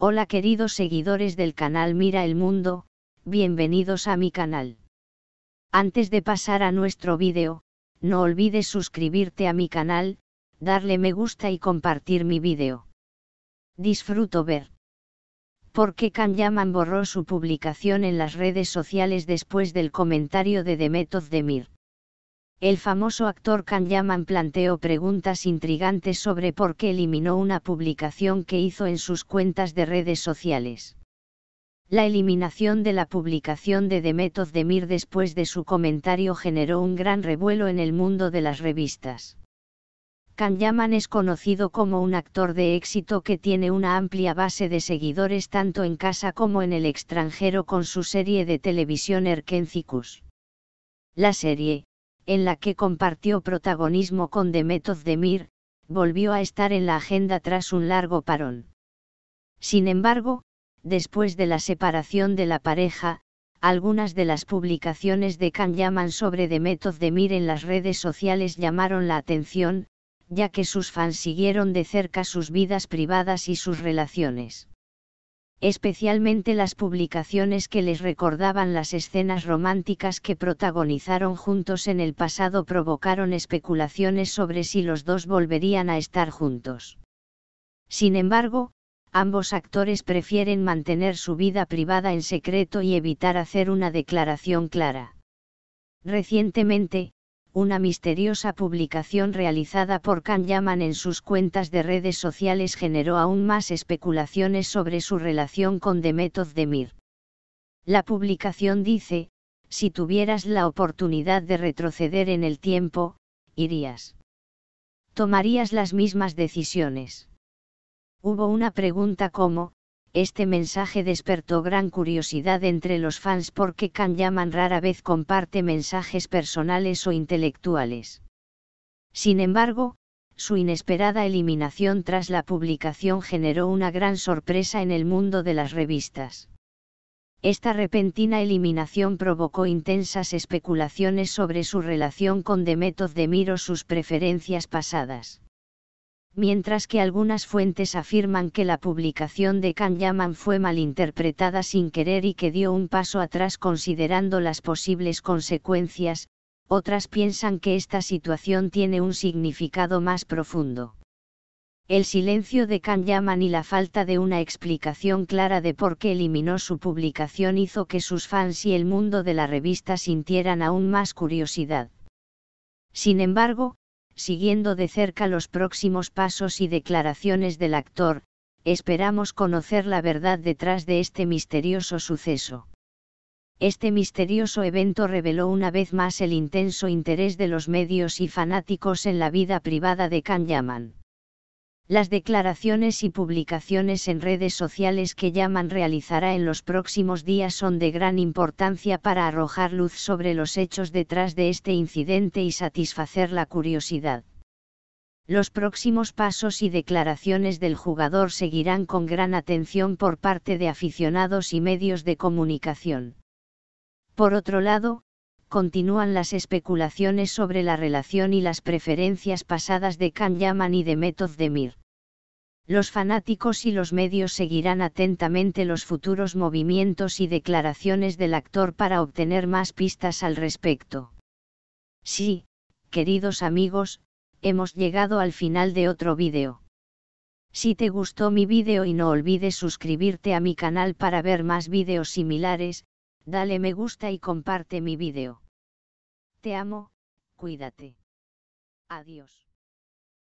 Hola queridos seguidores del canal Mira el Mundo, bienvenidos a mi canal. Antes de pasar a nuestro vídeo, no olvides suscribirte a mi canal, darle me gusta y compartir mi vídeo. Disfruto ver. ¿Por qué Yaman borró su publicación en las redes sociales después del comentario de de Demir? El famoso actor Can Yaman planteó preguntas intrigantes sobre por qué eliminó una publicación que hizo en sus cuentas de redes sociales. La eliminación de la publicación de Demet Demir después de su comentario generó un gran revuelo en el mundo de las revistas. Can Yaman es conocido como un actor de éxito que tiene una amplia base de seguidores tanto en casa como en el extranjero con su serie de televisión Erkencicus. La serie, en la que compartió protagonismo con Demetov Demir, volvió a estar en la agenda tras un largo parón. Sin embargo, después de la separación de la pareja, algunas de las publicaciones de Can Yaman sobre Method Demir en las redes sociales llamaron la atención, ya que sus fans siguieron de cerca sus vidas privadas y sus relaciones especialmente las publicaciones que les recordaban las escenas románticas que protagonizaron juntos en el pasado provocaron especulaciones sobre si los dos volverían a estar juntos. Sin embargo, ambos actores prefieren mantener su vida privada en secreto y evitar hacer una declaración clara. Recientemente, una misteriosa publicación realizada por Can Yaman en sus cuentas de redes sociales generó aún más especulaciones sobre su relación con Demet Özdemir. La publicación dice, si tuvieras la oportunidad de retroceder en el tiempo, irías. Tomarías las mismas decisiones. Hubo una pregunta como, este mensaje despertó gran curiosidad entre los fans porque Can Yaman rara vez comparte mensajes personales o intelectuales. Sin embargo, su inesperada eliminación tras la publicación generó una gran sorpresa en el mundo de las revistas. Esta repentina eliminación provocó intensas especulaciones sobre su relación con Method de Miro sus preferencias pasadas mientras que algunas fuentes afirman que la publicación de Can Yaman fue malinterpretada sin querer y que dio un paso atrás considerando las posibles consecuencias, otras piensan que esta situación tiene un significado más profundo. El silencio de Kan Yaman y la falta de una explicación clara de por qué eliminó su publicación hizo que sus fans y el mundo de la revista sintieran aún más curiosidad. Sin embargo, siguiendo de cerca los próximos pasos y declaraciones del actor, esperamos conocer la verdad detrás de este misterioso suceso. Este misterioso evento reveló una vez más el intenso interés de los medios y fanáticos en la vida privada de Yaman las declaraciones y publicaciones en redes sociales que Yaman realizará en los próximos días son de gran importancia para arrojar luz sobre los hechos detrás de este incidente y satisfacer la curiosidad. Los próximos pasos y declaraciones del jugador seguirán con gran atención por parte de aficionados y medios de comunicación. Por otro lado, continúan las especulaciones sobre la relación y las preferencias pasadas de Can Yaman y de de Demir. Los fanáticos y los medios seguirán atentamente los futuros movimientos y declaraciones del actor para obtener más pistas al respecto. Sí, queridos amigos, hemos llegado al final de otro vídeo. Si te gustó mi vídeo y no olvides suscribirte a mi canal para ver más vídeos similares, dale me gusta y comparte mi vídeo. Te amo, cuídate. Adiós.